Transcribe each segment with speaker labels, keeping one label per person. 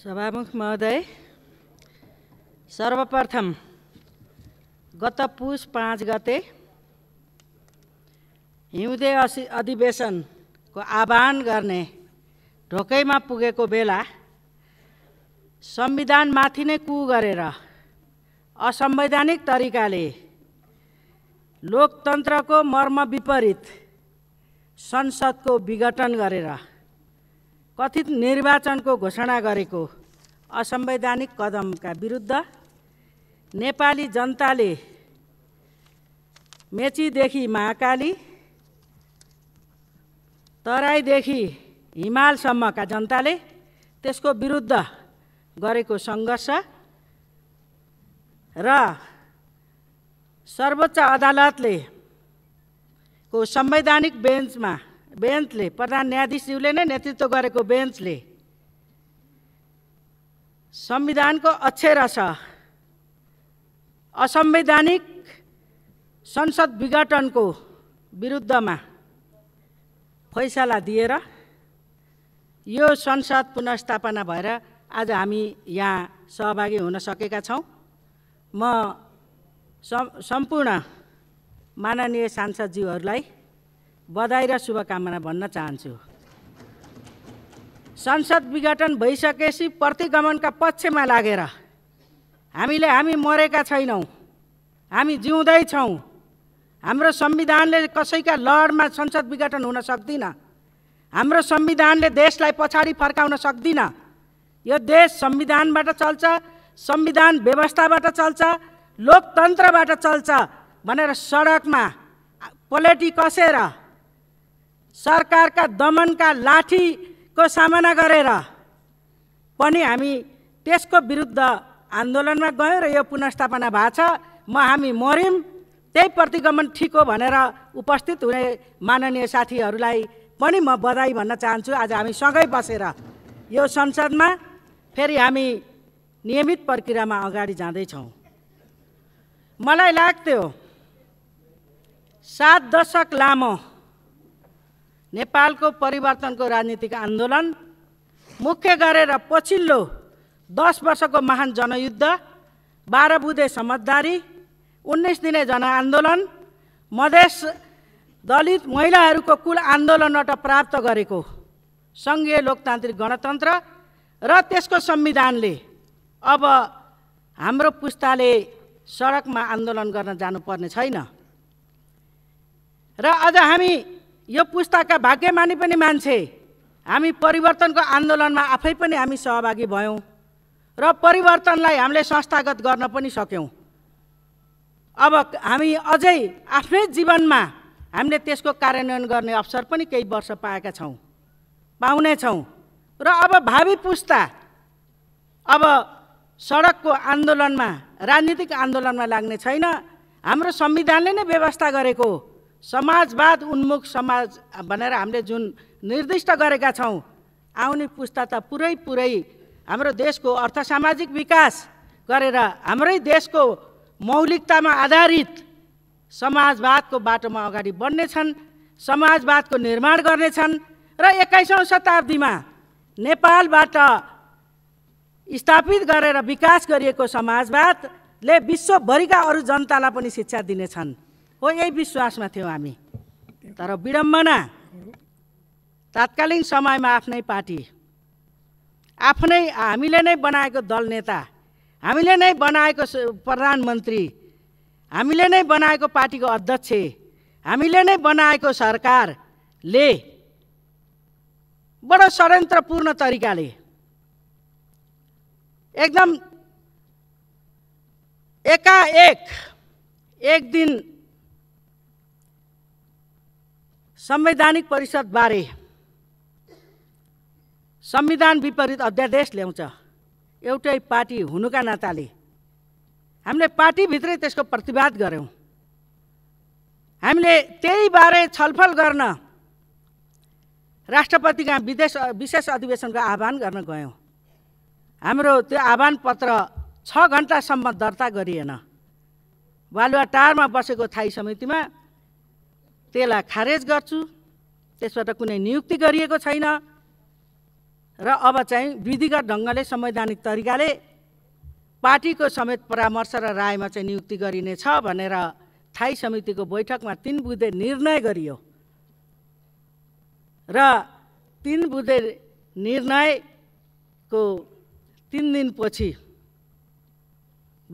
Speaker 1: सभामुख महोदय सर्वप्रथम गत पुष पाँच गते हिउँदे असि अधिवेशनको आह्वान गर्ने ढोकैमा पुगेको बेला संविधानमाथि नै कु गरेर असंवैधानिक तरिकाले लोकतन्त्रको मर्म विपरीत संसदको विघटन गरेर कथित निर्वाचनको घोषणा गरेको असंवैधानिक कदमका विरुद्ध नेपाली जनताले मेचीदेखि महाकाली तराईदेखि हिमालसम्मका जनताले त्यसको विरुद्ध गरेको सङ्घर्ष र सर्वोच्च अदालतले को संवैधानिक बेन्चमा बेन्चले प्रधान न्यायाधीशज्यूले नै नेतृत्व गरेको बेन्चले संविधानको अक्षर छ असंवैधानिक संसद विघटनको विरुद्धमा फैसला दिएर यो संसद पुनर्स्थापना भएर आज हामी यहाँ सहभागी हुन सकेका छौँ म सम्पूर्ण माननीय सांसदज्यूहरूलाई बधाई र शुभकामना भन्न चाहन्छु संसद विघटन भइसकेपछि प्रतिगमनका पक्षमा लागेर हामीले हामी मरेका छैनौँ हामी जिउँदैछौँ हाम्रो संविधानले कसैका लडमा संसद विघटन हुन सक्दिन हाम्रो संविधानले देशलाई पछाडि फर्काउन सक्दिन यो देश संविधानबाट चल्छ संविधान व्यवस्थाबाट चल्छ लोकतन्त्रबाट चल्छ भनेर सडकमा पोलिटी कसेर सरकारका दमनका लाठीको सामना गरेर पनि हामी त्यसको विरुद्ध आन्दोलनमा गयौँ र यो पुनस्थापना भएको छ म हामी मर्यौँ त्यही प्रतिगमन ठिक हो भनेर उपस्थित हुने माननीय साथीहरूलाई पनि म बधाई भन्न चाहन्छु आज हामी सँगै बसेर यो संसदमा फेरि हामी नियमित प्रक्रियामा अगाडि जाँदैछौँ मलाई लाग्थ्यो सात दशक लामो नेपालको परिवर्तनको राजनीतिक आन्दोलन मुख्य गरेर पछिल्लो दस वर्षको महान जनयुद्ध बाह्र बुधे समझदारी उन्नाइस दिने जनआन्दोलन मधेस दलित महिलाहरूको कुल आन्दोलनबाट प्राप्त गरेको सङ्घीय लोकतान्त्रिक गणतन्त्र र त्यसको संविधानले अब हाम्रो पुस्ताले सडकमा आन्दोलन गर्न जानुपर्ने छैन र आज हामी यो पुस्ताका भाग्यमानी पनि मान्छे हामी परिवर्तनको आन्दोलनमा आफै पनि हामी सहभागी भयौँ र परिवर्तनलाई हामीले संस्थागत गर्न पनि सक्यौँ अब हामी अझै आफ्नै जीवनमा हामीले त्यसको कार्यान्वयन गर्ने अवसर पनि केही वर्ष पाएका छौँ पाउनेछौँ र अब भावी पुस्ता अब सडकको आन्दोलनमा राजनीतिक आन्दोलनमा लाग्ने छैन हाम्रो संविधानले नै व्यवस्था गरेको समाजवाद उन्मुख समाज भनेर हामीले जुन निर्दिष्ट गरेका छौँ आउने पुस्ता त पुरै पुरै हाम्रो देशको अर्थ सामाजिक विकास गरेर हाम्रै देशको मौलिकतामा आधारित समाजवादको बाटोमा अगाडि बढ्नेछन् समाजवादको निर्माण गर्नेछन् र एक्काइसौँ शताब्दीमा नेपालबाट स्थापित गरेर विकास गरिएको समाजवादले विश्वभरिका अरू जनतालाई पनि शिक्षा दिनेछन् हो यही विश्वासमा थियौँ हामी तर विडम्बना तात्कालीन समयमा आफ्नै पार्टी आफ्नै हामीले नै बनाएको दल नेता हामीले नै बनाएको प्रधानमन्त्री हामीले नै बनाएको पार्टीको अध्यक्ष हामीले नै बनाएको सरकारले बडो षड्यन्त्रपूर्ण तरिकाले एकदम एकाएक एक दिन संवैधानिक परिषदबारे संविधान विपरीत अध्यादेश ल्याउँछ एउटै पार्टी हुनुका नाताले हामीले पार्टीभित्रै त्यसको प्रतिवाद गऱ्यौँ हामीले त्यहीबारे छलफल गर्न राष्ट्रपति राष्ट्रपतिका विदेश विशेष अधिवेशनको आह्वान गर्न गयौँ हाम्रो त्यो आह्वान पत्र छ घन्टासम्म दर्ता गरिएन बालुवा बालुवाटारमा बसेको थाई समितिमा त्यसलाई खारेज गर्छु त्यसबाट कुनै नियुक्ति गरिएको छैन र अब चाहिँ विधिगत ढङ्गले संवैधानिक तरिकाले पार्टीको समेत परामर्श र रायमा चाहिँ नियुक्ति गरिनेछ भनेर थाई समितिको बैठकमा तिन बुधे निर्णय गरियो र तिन बुधे निर्णयको तिन दिनपछि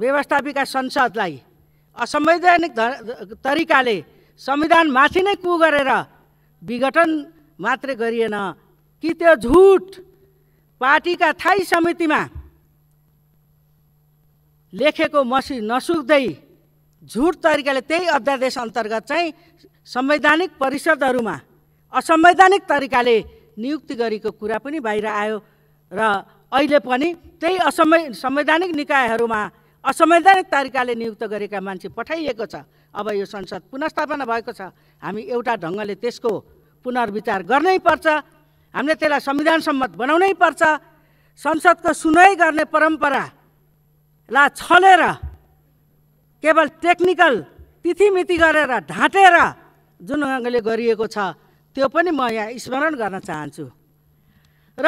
Speaker 1: व्यवस्थापिका संसदलाई असंवैधानिक तरिकाले संविधान माथि नै कु गरेर विघटन मात्रै गरिएन कि त्यो झुट पार्टीका थाई समितिमा लेखेको मसी नसुक्दै झुट तरिकाले त्यही अध्यादेश अन्तर्गत चाहिँ संवैधानिक परिषदहरूमा असंवैधानिक तरिकाले नियुक्ति गरेको कुरा पनि बाहिर आयो र अहिले पनि त्यही असंवै संवैधानिक निकायहरूमा असंवैधानिक तरिकाले नियुक्त गरेका मान्छे पठाइएको छ अब यो संसद पुनस्थापना भएको छ हामी एउटा ढङ्गले त्यसको पुनर्विचार गर्नै पर्छ हामीले त्यसलाई संविधान सम्मत बनाउनै पर्छ संसदको सुनवाई गर्ने परम्परालाई छलेर केवल टेक्निकल तिथिमिति गरेर ढाँटेर जुन ढङ्गले गरिएको छ त्यो पनि म यहाँ स्मरण गर्न चाहन्छु र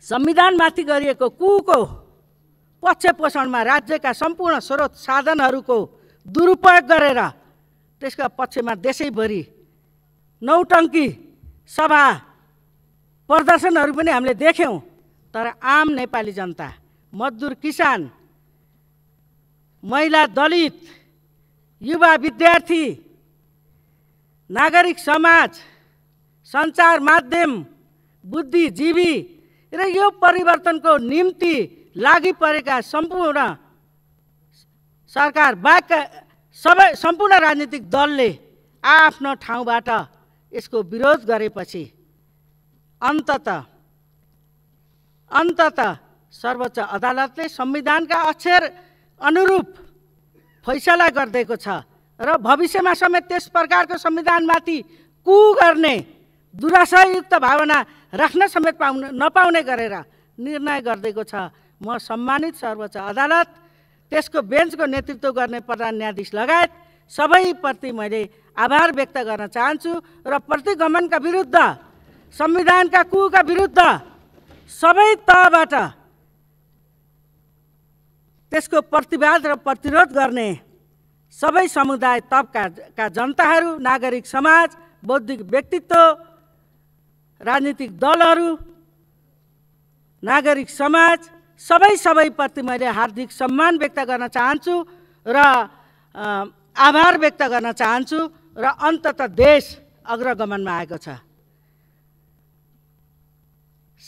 Speaker 1: संविधानमाथि गरिएको कुको पक्ष पोषणमा राज्यका सम्पूर्ण स्रोत साधनहरूको दुरुपयोग गरेर त्यसका पक्षमा देशैभरि नौटङ्की सभा प्रदर्शनहरू पनि हामीले देख्यौँ तर आम नेपाली जनता मजदुर किसान महिला दलित युवा विद्यार्थी नागरिक समाज सञ्चार माध्यम बुद्धिजीवी र यो परिवर्तनको निम्ति लागि परेका सम्पूर्ण सरकार बाहेकका सबै सम्पूर्ण राजनीतिक दलले आआफ्नो ठाउँबाट यसको विरोध गरेपछि अन्तत अन्तत सर्वोच्च अदालतले संविधानका अक्षर अनुरूप फैसला गरिदिएको छ र भविष्यमा समेत त्यस प्रकारको संविधानमाथि कु गर्ने दुराशयुक्त भावना राख्न समेत पाउन नपाउने गरेर निर्णय गरिदिएको छ म सम्मानित सर्वोच्च अदालत त्यसको बेन्चको नेतृत्व गर्ने प्रधान न्यायाधीश लगायत सबैप्रति मैले आभार व्यक्त गर्न चाहन्छु र प्रतिगमनका विरुद्ध संविधानका कुका विरुद्ध सबै तहबाट त्यसको प्रतिवाद र प्रतिरोध गर्ने सबै समुदाय तबका का जनताहरू नागरिक समाज बौद्धिक व्यक्तित्व राजनीतिक दलहरू नागरिक समाज सबै सबैप्रति मैले हार्दिक सम्मान व्यक्त गर्न चाहन्छु र आभार व्यक्त गर्न चाहन्छु र अन्तत देश अग्रगमनमा आएको छ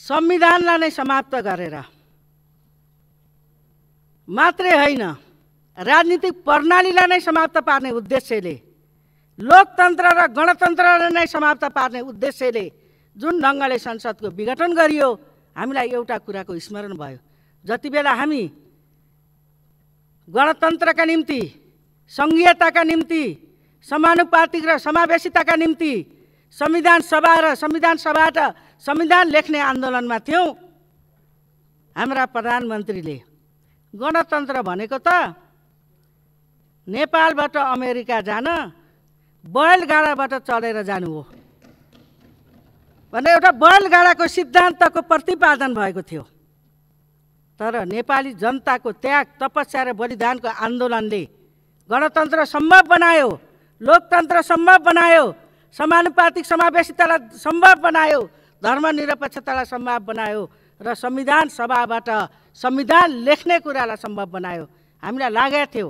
Speaker 1: संविधानलाई नै समाप्त गरेर मात्रै होइन राजनीतिक प्रणालीलाई नै समाप्त पार्ने उद्देश्यले लोकतन्त्र र गणतन्त्रलाई नै समाप्त पार्ने उद्देश्यले जुन ढङ्गले संसदको विघटन गरियो हामीलाई एउटा कुराको स्मरण भयो जति बेला हामी गणतन्त्रका निम्ति सङ्घीयताका निम्ति समानुपातिक र समावेशिताका निम्ति संविधान सभा र संविधान सभाबाट संविधान लेख्ने आन्दोलनमा थियौँ हाम्रा प्रधानमन्त्रीले गणतन्त्र भनेको त नेपालबाट अमेरिका जान बैलगाडाबाट चढेर जानु हो भनेर एउटा बैलगाडाको सिद्धान्तको प्रतिपादन भएको थियो तर नेपाली जनताको त्याग तपस्या र बलिदानको आन्दोलनले गणतन्त्र सम्भव बनायो लोकतन्त्र सम्भव बनायो समानुपातिक समावेशितालाई सम्भव बनायो धर्मनिरपेक्षतालाई सम्भव बनायो र संविधान सभाबाट संविधान लेख्ने कुरालाई सम्भव बनायो हामीलाई लागेको थियो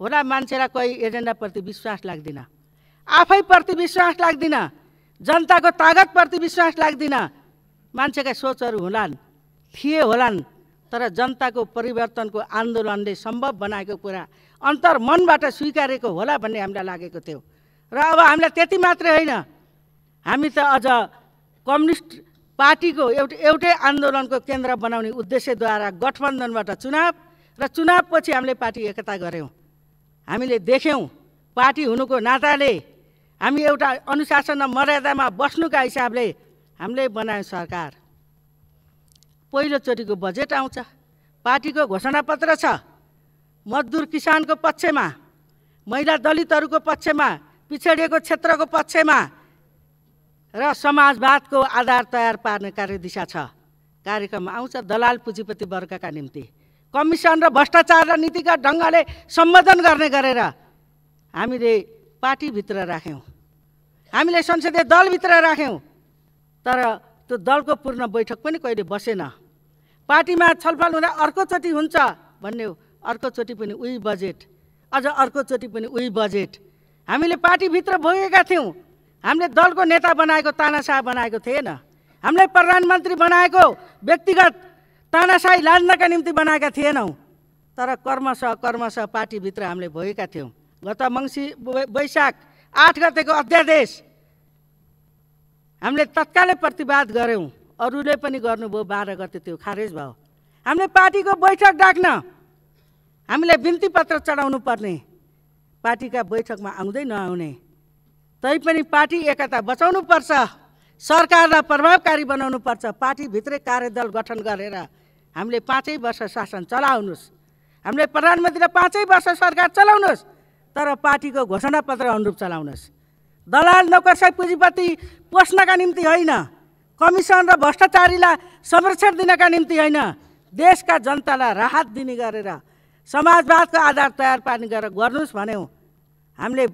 Speaker 1: होला मान्छेलाई कोही एजेन्डाप्रति विश्वास लाग्दिन आफैप्रति विश्वास लाग्दिन जनताको तागतप्रति विश्वास लाग्दिन मान्छेका सोचहरू होलान् थिए होलान् तर जनताको परिवर्तनको आन्दोलनले सम्भव बनाएको कुरा अन्तर मनबाट स्वीकारेको होला भन्ने हामीलाई लागेको थियो र अब हामीलाई त्यति मात्रै होइन हामी त अझ कम्युनिस्ट पार्टीको एउटा एउटै आन्दोलनको केन्द्र बनाउने उद्देश्यद्वारा गठबन्धनबाट चुनाव र चुनावपछि हामीले पार्टी एकता गऱ्यौँ हामीले देख्यौँ पार्टी हुनुको नाताले हामी एउटा अनुशासन र मर्यादामा बस्नुका हिसाबले हामीले बनायौँ सरकार पहिलोचोटिको बजेट आउँछ पार्टीको घोषणापत्र छ मजदुर किसानको पक्षमा महिला दलितहरूको पक्षमा पिछडिएको क्षेत्रको पक्षमा र समाजवादको आधार तयार पार्ने कार्यदिशा छ कार्यक्रम आउँछ दलाल पुँजीपति वर्गका निम्ति कमिसन र भ्रष्टाचार र नीतिगत ढङ्गले सम्बोधन गर्ने गरेर हामीले पार्टीभित्र राख्यौँ हामीले संसदीय दलभित्र राख्यौँ तर त्यो दलको पूर्ण बैठक पनि कहिले बसेन पार्टीमा छलफल हुँदा अर्कोचोटि हुन्छ भन्ने हो अर्कोचोटि पनि उही बजेट अझ अर्कोचोटि पनि उही बजेट हामीले पार्टीभित्र भोगेका थियौँ हामीले दलको नेता बनाएको तानासाह बनाएको थिएन हामीले प्रधानमन्त्री बनाएको व्यक्तिगत तानासा लान्नका निम्ति बनाएका थिएनौँ तर कर्मश कर्मश पार्टीभित्र हामीले भोगेका थियौँ गत मङ्सी वैशाख आठ गतेको अध्यादेश हामीले तत्कालै प्रतिवाद गऱ्यौँ अरूले पनि गर्नुभयो बाह्र गते त्यो खारेज भयो हामीले पार्टीको बैठक डाक्न हामीलाई बिन्ती पत्र चढाउनु पर्ने पार्टीका बैठकमा आउँदै नआउने तैपनि पार्टी एकता बचाउनुपर्छ सरकारलाई प्रभावकारी बनाउनुपर्छ पार्टीभित्रै कार्यदल गठन गरेर हामीले पाँचै वर्ष शासन चलाउनुहोस् हामीले प्रधानमन्त्रीलाई पाँचै वर्ष सरकार चलाउनुहोस् तर पार्टीको घोषणापत्र अनुरूप चलाउनुहोस् दलाल नोकरसाई पुँजीपति पस्नका निम्ति होइन कमिसन र भ्रष्टाचारीलाई संरक्षण दिनका निम्ति होइन देशका जनतालाई राहत दिने गरेर समाजवादको आधार तयार पार्ने गरेर गर्नुहोस् भन्यौँ हामीले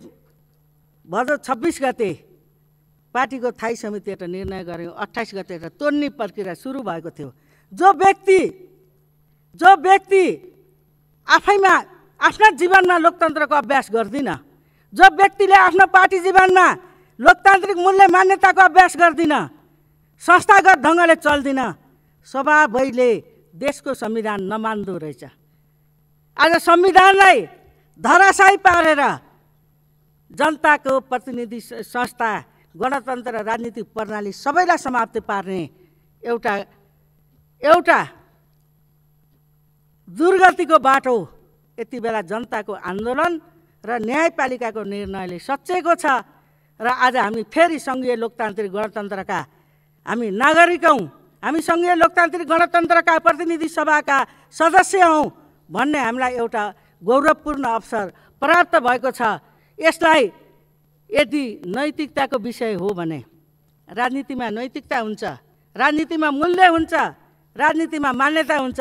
Speaker 1: भदौ छब्बिस गते पार्टीको थायी समिति एउटा निर्णय गऱ्यौँ अट्ठाइस गते एउटा तोड्ने प्रक्रिया सुरु भएको थियो जो व्यक्ति जो व्यक्ति आफैमा आफ्ना जीवनमा लोकतन्त्रको अभ्यास गर्दिन जो व्यक्तिले आफ्नो पार्टी जीवनमा लोकतान्त्रिक मूल्य मान्यताको अभ्यास गर्दिन संस्थागत ढङ्गले चल्दिन सभाभैले देशको संविधान नमान्दो रहेछ आज संविधानलाई धराशाही पारेर जनताको प्रतिनिधि संस्था गणतन्त्र राजनीतिक प्रणाली सबैलाई समाप्त पार्ने एउटा एउटा दुर्गतिको बाटो यति बेला जनताको आन्दोलन र न्यायपालिकाको निर्णयले सचेको छ र आज हामी फेरि सङ्घीय लोकतान्त्रिक गणतन्त्रका हामी नागरिक हौँ हामी सङ्घीय लोकतान्त्रिक गणतन्त्रका प्रतिनिधि सभाका सदस्य हौँ भन्ने हामीलाई एउटा गौरवपूर्ण अवसर प्राप्त भएको छ यसलाई यदि नैतिकताको विषय हो भने राजनीतिमा नैतिकता हुन्छ राजनीतिमा मूल्य हुन्छ राजनीतिमा मान्यता हुन्छ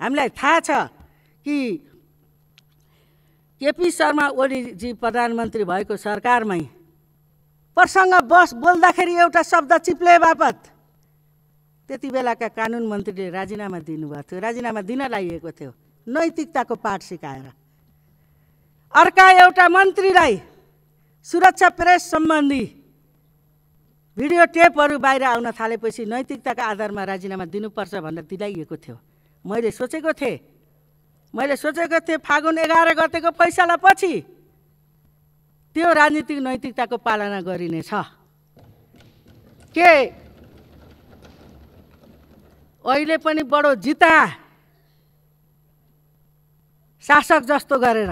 Speaker 1: हामीलाई थाहा छ कि केपी शर्मा ओलीजी प्रधानमन्त्री भएको सरकारमै प्रसङ्ग बस बोल्दाखेरि एउटा शब्द चिप्ले बापत त्यति बेलाका कानुन मन्त्रीले राजीनामा दिनुभएको थियो राजीनामा दिन लागेको थियो नैतिकताको पाठ सिकाएर अर्का एउटा मन्त्रीलाई सुरक्षा प्रेस सम्बन्धी भिडियो टेपहरू बाहिर आउन थालेपछि नैतिकताको आधारमा राजीनामा दिनुपर्छ भनेर दिलाइएको थियो मैले सोचेको थिएँ मैले सोचेको थिएँ फागुन एघार गतेको फैसला पछि त्यो राजनीतिक नैतिकताको पालना गरिनेछ के अहिले पनि बडो जिता शासक जस्तो गरेर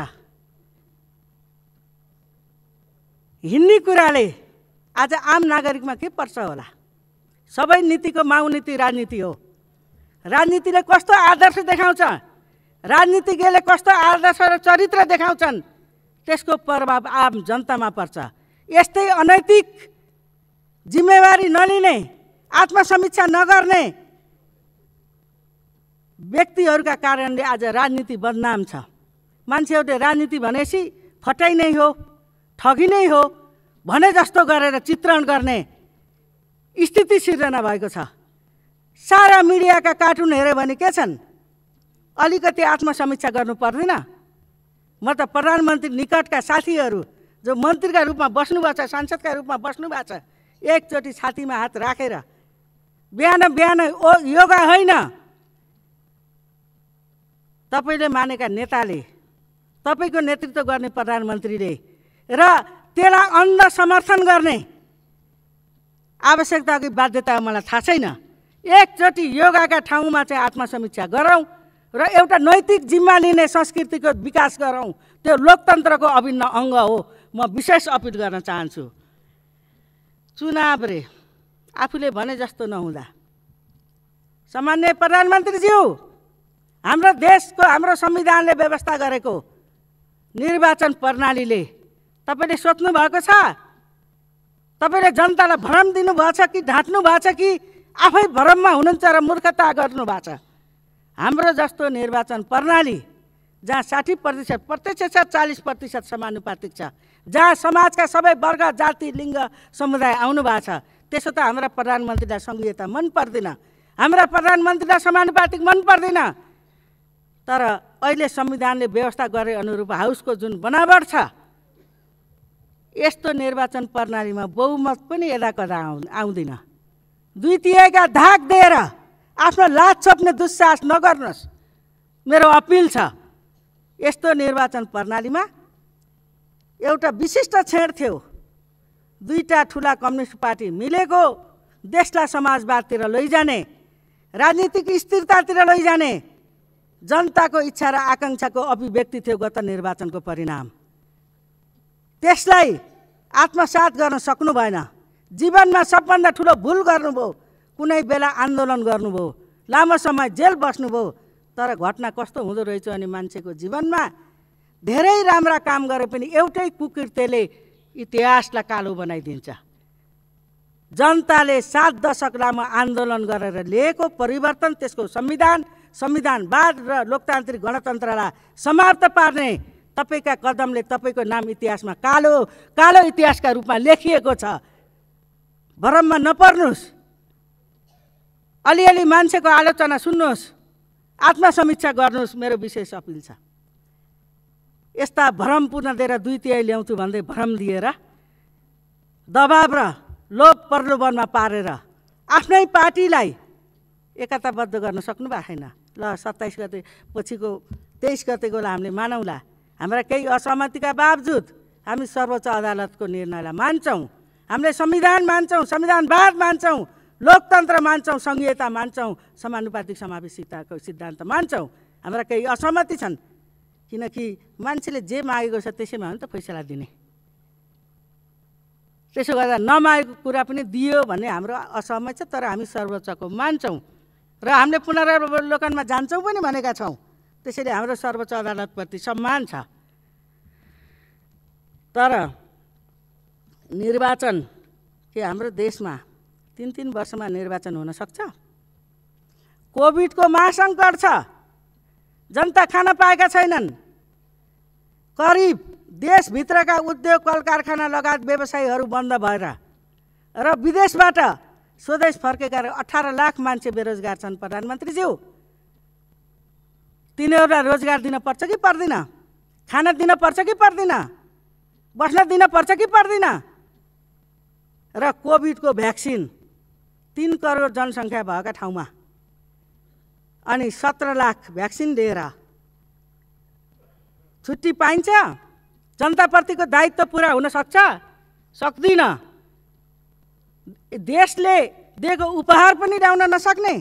Speaker 1: हिँड्ने कुराले आज आम नागरिकमा के पर्छ होला सबै नीतिको माउ नीति राजनीति हो राजनीतिले कस्तो आदर्श देखाउँछ राजनीतिज्ञले कस्तो आदर्श र चरित्र देखाउँछन् त्यसको प्रभाव आम जनतामा पर्छ यस्तै अनैतिक जिम्मेवारी नलिने आत्मसमीक्षा नगर्ने व्यक्तिहरूका कारणले आज राजनीति बदनाम छ मान्छेहरूले राजनीति भनेपछि फटाइ नै हो ठगी नै हो भने जस्तो गरेर चित्रण गर्ने स्थिति सिर्जना भएको छ सारा मिडियाका कार्टुन हेऱ्यो भने के छन् अलिकति आत्मसमीक्षा गर्नु पर्दैन म त प्रधानमन्त्री निकटका साथीहरू जो मन्त्रीका रूपमा बस्नुभएको छ सांसदका रूपमा बस्नु भएको छ एकचोटि छातीमा हात राखेर बिहान बिहान ओ योगा होइन तपाईँले मानेका नेताले तपाईँको नेतृत्व गर्ने प्रधानमन्त्रीले र त्यसलाई अन्ध समर्थन गर्ने आवश्यकता कि बाध्यता मलाई थाहा छैन एकचोटि योगाका ठाउँमा चाहिँ आत्मसमीक्षा गरौँ र एउटा नैतिक जिम्मा लिने संस्कृतिको विकास गरौँ त्यो लोकतन्त्रको अभिन्न अङ्ग हो म विशेष अपिल गर्न चाहन्छु चुनाव रे आफूले भने जस्तो नहुँदा सामान्य प्रधानमन्त्रीज्यू हाम्रो देशको हाम्रो संविधानले व्यवस्था गरेको निर्वाचन प्रणालीले तपाईँले सोध्नु भएको छ तपाईँले जनतालाई भ्रम दिनुभएको छ कि ढाँट्नु भएको छ कि आफै भ्रममा हुनुहुन्छ र मूर्खता गर्नुभएको छ हाम्रो जस्तो निर्वाचन प्रणाली जहाँ साठी प्रतिशत प्रत्यक्ष छ चालिस प्रतिशत समानुपातिक छ जहाँ समाजका सबै वर्ग जाति लिङ्ग समुदाय आउनु भएको छ त्यसो त हाम्रा प्रधानमन्त्रीलाई सङ्घीयता मन पर्दैन हाम्रा प्रधानमन्त्रीलाई समानुपातिक मन पर्दैन तर अहिले संविधानले व्यवस्था गरे अनुरूप हाउसको जुन बनावट छ यस्तो निर्वाचन प्रणालीमा बहुमत पनि यदा कदा आउँदैन द्वितीयका धाक दिएर आफ्नो लाज छोप्ने दुस्साहस नगर्नुहोस् मेरो अपिल छ यस्तो निर्वाचन प्रणालीमा एउटा विशिष्ट छेड थियो दुईवटा ठुला कम्युनिस्ट पार्टी मिलेको देशलाई समाजवादतिर लैजाने राजनीतिक स्थिरतातिर लैजाने जनताको इच्छा र आकाङ्क्षाको अभिव्यक्ति थियो गत निर्वाचनको परिणाम त्यसलाई आत्मसात गर्न सक्नु भएन जीवनमा सबभन्दा ठुलो भुल गर्नुभयो कुनै बेला आन्दोलन गर्नुभयो लामो समय जेल बस्नुभयो तर घटना कस्तो हुँदो रहेछ अनि मान्छेको जीवनमा धेरै राम्रा काम गरे पनि एउटै कुकृत्यले इतिहासलाई कालो बनाइदिन्छ जनताले सात दशक लामो आन्दोलन गरेर लिएको परिवर्तन त्यसको संविधान संविधानवाद र लोकतान्त्रिक गणतन्त्रलाई समाप्त पार्ने तपाईँका कदमले तपाईँको नाम इतिहासमा कालो कालो इतिहासका रूपमा लेखिएको छ भरममा नपर्नुहोस् अलिअलि मान्छेको आलोचना सुन्नुहोस् आत्मसमीक्षा गर्नुहोस् मेरो विशेष अपिल छ यस्ता भ्रम भ्रमपूर्ण दिएर दुई तिहाई ल्याउँछु भन्दै भ्रम दिएर दबाब र लोभ प्रलोभनमा पारेर आफ्नै पार्टीलाई एकताबद्ध गर्न सक्नु भएको छैन ल सत्ताइस गते पछिको तेइस गतेको हामीले मानौँला हाम्रा केही असहमतिका बावजुद हामी सर्वोच्च अदालतको निर्णयलाई मान्छौँ हामीले संविधान मान्छौँ संविधानवाद मान्छौँ लोकतन्त्र मान्छौँ सङ्घीयता मान्छौँ समानुपातिक समावेशिताको सिद्धान्त मान्छौँ हाम्रा केही असहमति छन् किनकि मान्छेले जे मागेको छ त्यसैमा हो नि त फैसला दिने त्यसो गर्दा नमागेको कुरा पनि दियो भन्ने हाम्रो असहमति छ तर हामी सर्वोच्चको मान्छौँ र हामीले पुनरावलोकनमा जान्छौँ पनि भनेका छौँ त्यसैले हाम्रो सर्वोच्च अदालतप्रति सम्मान छ तर निर्वाचन के हाम्रो देशमा तिन तिन वर्षमा निर्वाचन हुनसक्छ कोभिडको महासङ्कट छ जनता खान पाएका छैनन् करिब देशभित्रका उद्योग कल कारखाना लगायत व्यवसायीहरू बन्द भएर र विदेशबाट स्वदेश फर्केका अठार लाख मान्छे बेरोजगार छन् प्रधानमन्त्रीज्यू तिनीहरूलाई रोजगार पर्छ कि पर्दैन दिन पर्छ कि पर्दिन बस्न दिन पर्छ कि पर्दिन र कोभिडको भ्याक्सिन तिन करोड जनसङ्ख्या भएका ठाउँमा अनि सत्र लाख भ्याक्सिन दिएर छुट्टी पाइन्छ जनताप्रतिको दायित्व पुरा हुनसक्छ सक्दिन देशले दिएको उपहार पनि ल्याउन नसक्ने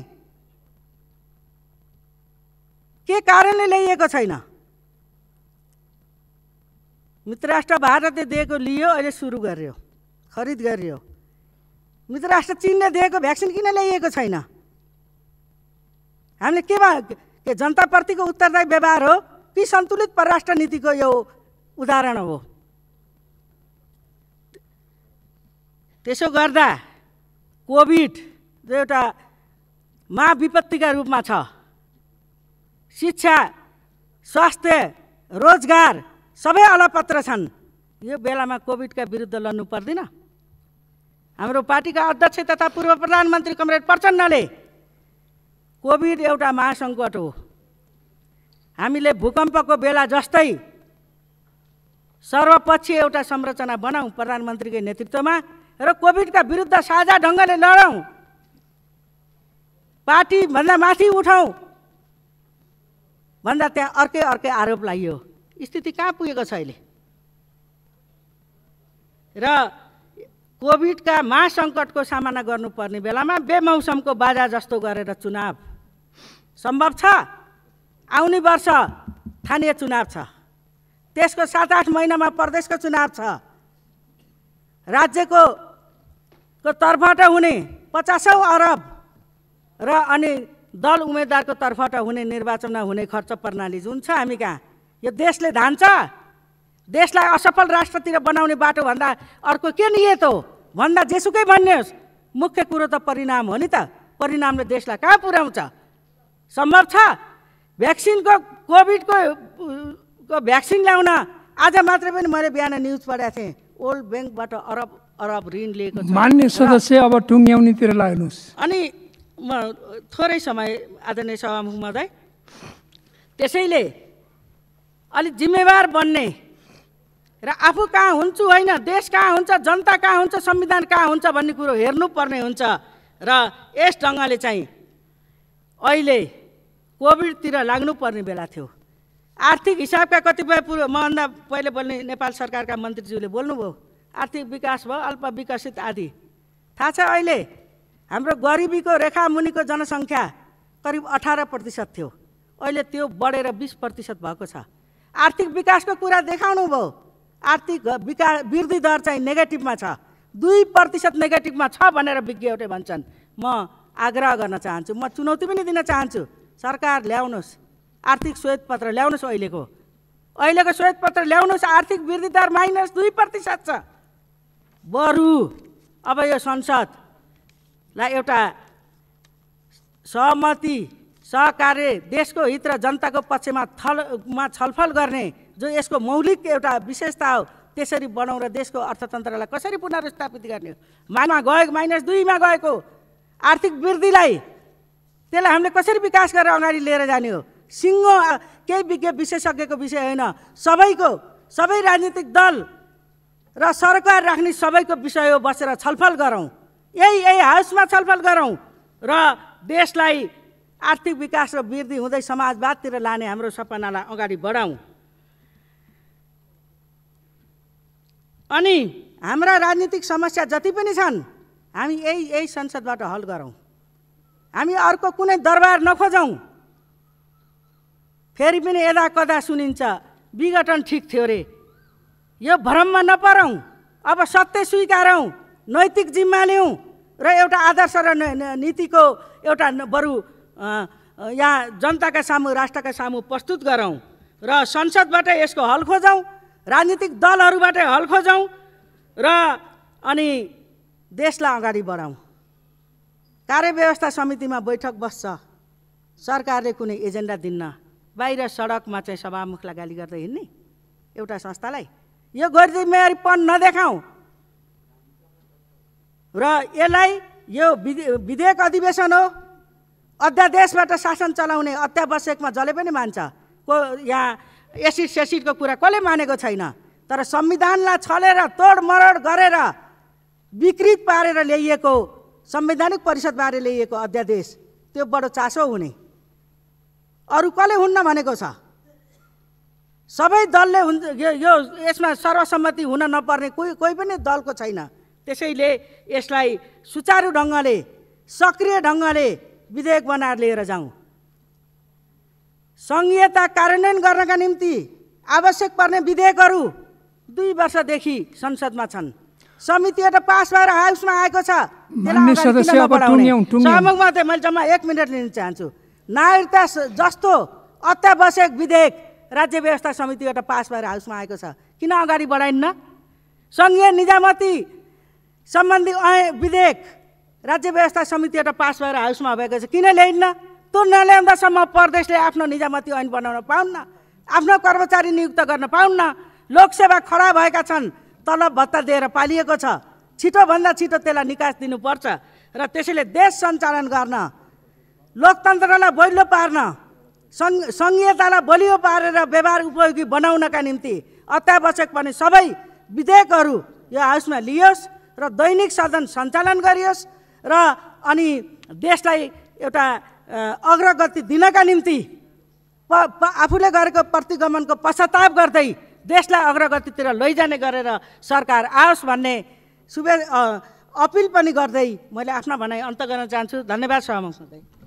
Speaker 1: के कारणले ल्याइएको छैन मित्र राष्ट्र भारतले दिएको लियो अहिले सुरु गर्यो खरिद गरियो मित्र राष्ट्र चिनले दिएको भ्याक्सिन किन ल्याइएको छैन हामीले केमा के जनताप्रतिको उत्तरदायी व्यवहार हो कि सन्तुलित परराष्ट्र नीतिको यो उदाहरण हो त्यसो गर्दा कोभिड जो एउटा महाविपत्तिका रूपमा छ शिक्षा स्वास्थ्य रोजगार सबै अलपत्र छन् यो बेलामा कोभिडका विरुद्ध लड्नु पर्दैन हाम्रो पार्टीका अध्यक्ष तथा पूर्व प्रधानमन्त्री कमरेड प्रचण्डले कोभिड एउटा महासङ्कट हो हामीले भूकम्पको बेला जस्तै सर्वपक्षीय एउटा संरचना बनाऊ प्रधानमन्त्रीकै नेतृत्वमा र कोभिडका विरुद्ध साझा ढङ्गले लडौँ पार्टीभन्दा माथि उठाउँ भन्दा त्यहाँ अर्कै अर्कै आरोप लाग्यो स्थिति कहाँ पुगेको छ अहिले र कोभिडका महासङ्कटको सामना गर्नुपर्ने बेलामा बेमौसमको बाजा जस्तो गरेर चुनाव सम्भव छ आउने वर्ष स्थानीय चुनाव छ त्यसको सात आठ महिनामा प्रदेशको चुनाव छ राज्यको को तर्फबाट हुने पचासौँ अरब र अनि दल उम्मेदवारको तर्फबाट हुने निर्वाचनमा हुने खर्च प्रणाली जुन छ हामी कहाँ यो देशले धान्छ देशलाई असफल राष्ट्रतिर बनाउने बाटोभन्दा अर्को के नियत हो भन्दा जेसुकै भन्नुहोस् मुख्य कुरो त परिणाम हो नि त परिणामले देशलाई कहाँ पुर्याउँछ सम्भव छ भ्याक्सिनको कोभिडको को भ्याक्सिन ल्याउन आज मात्रै पनि मैले बिहान न्युज पढाएको थिएँ ओल्ड ब्याङ्कबाट अरब अरब ऋण लिएको मान्य सदस्य अब टुङ्ग्याउनेतिर लाग्नुहोस् अनि म थोरै समय आदरणीय सभामुख महोदय त्यसैले अलिक जिम्मेवार बन्ने र आफू कहाँ हुन्छु होइन देश कहाँ हुन्छ जनता कहाँ हुन्छ संविधान कहाँ हुन्छ भन्ने कुरो हेर्नुपर्ने हुन्छ र यस ढङ्गले चाहिँ अहिले कोभिडतिर लाग्नुपर्ने बेला थियो आर्थिक हिसाबका कतिपय पूर्व मभन्दा पहिले बोल्ने नेपाल सरकारका मन्त्रीज्यूले बोल्नुभयो आर्थिक विकास भयो अल्प विकसित आदि थाहा छ अहिले हाम्रो गरिबीको रेखा मुनिको जनसङ्ख्या करिब अठार प्रतिशत थियो अहिले त्यो बढेर बिस प्रतिशत भएको छ आर्थिक विकासको कुरा देखाउनु भयो आर्थिक विकास वृद्धि दर चाहिँ नेगेटिभमा छ दुई प्रतिशत नेगेटिभमा छ भनेर विज्ञहरूले भन्छन् म आग्रह गर्न चाहन्छु म चुनौती पनि दिन चाहन्छु सरकार ल्याउनुहोस् आर्थिक श्वेतपत्र ल्याउनुहोस् अहिलेको अहिलेको श्वेतपत्र ल्याउनुहोस् आर्थिक वृद्धि दर माइनस दुई प्रतिशत छ बरु अब यो संसदलाई एउटा सहमति सहकार्य देशको हित र जनताको पक्षमा थलमा छलफल गर्ने जो यसको मौलिक एउटा विशेषता हो त्यसरी बनाउँ र देशको अर्थतन्त्रलाई कसरी पुनर्स्थापित गर्ने हो मानमा गएको माइनस दुईमा गएको आर्थिक वृद्धिलाई त्यसलाई हामीले कसरी विकास गरेर अगाडि लिएर जाने हो सिङ्गो केही विज्ञ विशेषज्ञको विषय होइन सबैको सबै राजनीतिक दल र सरकार राख्ने सबैको विषय हो बसेर छलफल गरौँ यही यही हाउसमा छलफल गरौँ र देशलाई आर्थिक विकास र वृद्धि हुँदै समाजवादतिर लाने हाम्रो सपनालाई अगाडि बढाउँ अनि हाम्रा राजनीतिक समस्या जति पनि छन् हामी यही यही संसदबाट हल गरौँ हामी अर्को कुनै दरबार नखोजौँ फेरि पनि यदा कदा सुनिन्छ विघटन ठिक थियो रे यो भ्रममा नपरौँ अब सत्य स्वीकारौँ नैतिक जिम्मा लिउँ र एउटा आदर्श र नीतिको एउटा बरु यहाँ जनताका सामु राष्ट्रका सामु प्रस्तुत गरौँ र संसदबाट यसको हल खोजौँ राजनीतिक दलहरूबाटै हल खोजौँ र अनि देशलाई अगाडि बढाउँ व्यवस्था समितिमा बैठक बस्छ सरकारले कुनै एजेन्डा दिन्न बाहिर सडकमा चाहिँ सभामुखलाई गाली गर्दै हिँड्ने एउटा संस्थालाई यो गरिदिमेयारीपन नदेखाउँ र यसलाई यो विधेयक अधिवेशन हो अध्यादेशबाट शासन चलाउने अत्यावश्यकमा जसले पनि मान्छ को यहाँ एसिड सेसिडको कुरा कसले मानेको छैन तर संविधानलाई छलेर तोडमरोड गरेर विकृत पारेर ल्याइएको संवैधानिक परिषदबारे ल्याइएको अध्यादेश त्यो बडो चासो हुने अरू कसले हुन्न भनेको छ सबै दलले हुन् यो यसमा सर्वसम्मति हुन नपर्ने कोही कोही पनि दलको छैन त्यसैले यसलाई सुचारु ढङ्गले सक्रिय ढङ्गले विधेयक बनाएर लिएर जाउँ सङ्घीयता कार्यान्वयन गर्नका निम्ति आवश्यक पर्ने विधेयकहरू दुई वर्षदेखि संसदमा छन् समितिबाट पास भएर हाउसमा आएको छ मैले जम्मा एक मिनट लिन चाहन्छु नागरिकता जस्तो अत्यावश्यक विधेयक राज्य व्यवस्था समितिबाट पास भएर हाउसमा आएको छ किन अगाडि बढाइन्न सङ्घीय निजामती सम्बन्धी विधेयक राज्य व्यवस्था समितिबाट पास भएर हाउसमा भएको छ किन ल्याइन्न त्यो नल्याउँदासम्म प्रदेशले आफ्नो निजामती ऐन बनाउन पाउन्न आफ्नो कर्मचारी नियुक्त गर्न पाउन्न लोकसेवा खडा भएका छन् तलब भत्ता दिएर पालिएको छ छिटोभन्दा छिटो त्यसलाई निकास दिनुपर्छ र त्यसैले देश सञ्चालन गर्न लोकतन्त्रलाई बलियो पार्न सङ्घ सङ्घीयतालाई बलियो पारेर व्यवहार उपयोगी बनाउनका निम्ति अत्यावश्यक पनि सबै विधेयकहरू यो हाउसमा लियोस् र दैनिक सदन सञ्चालन गरियोस् र अनि देशलाई एउटा अग्रगति दिनका निम्ति प आफूले गरेको प्रतिगमनको पश्चाताप गर्दै देशलाई अग्रगतितिर लैजाने गरेर सरकार आओस् भन्ने शुभे अपिल पनि गर्दै मैले आफ्ना भनाइ अन्त गर्न चाहन्छु धन्यवाद सहमत हुँदै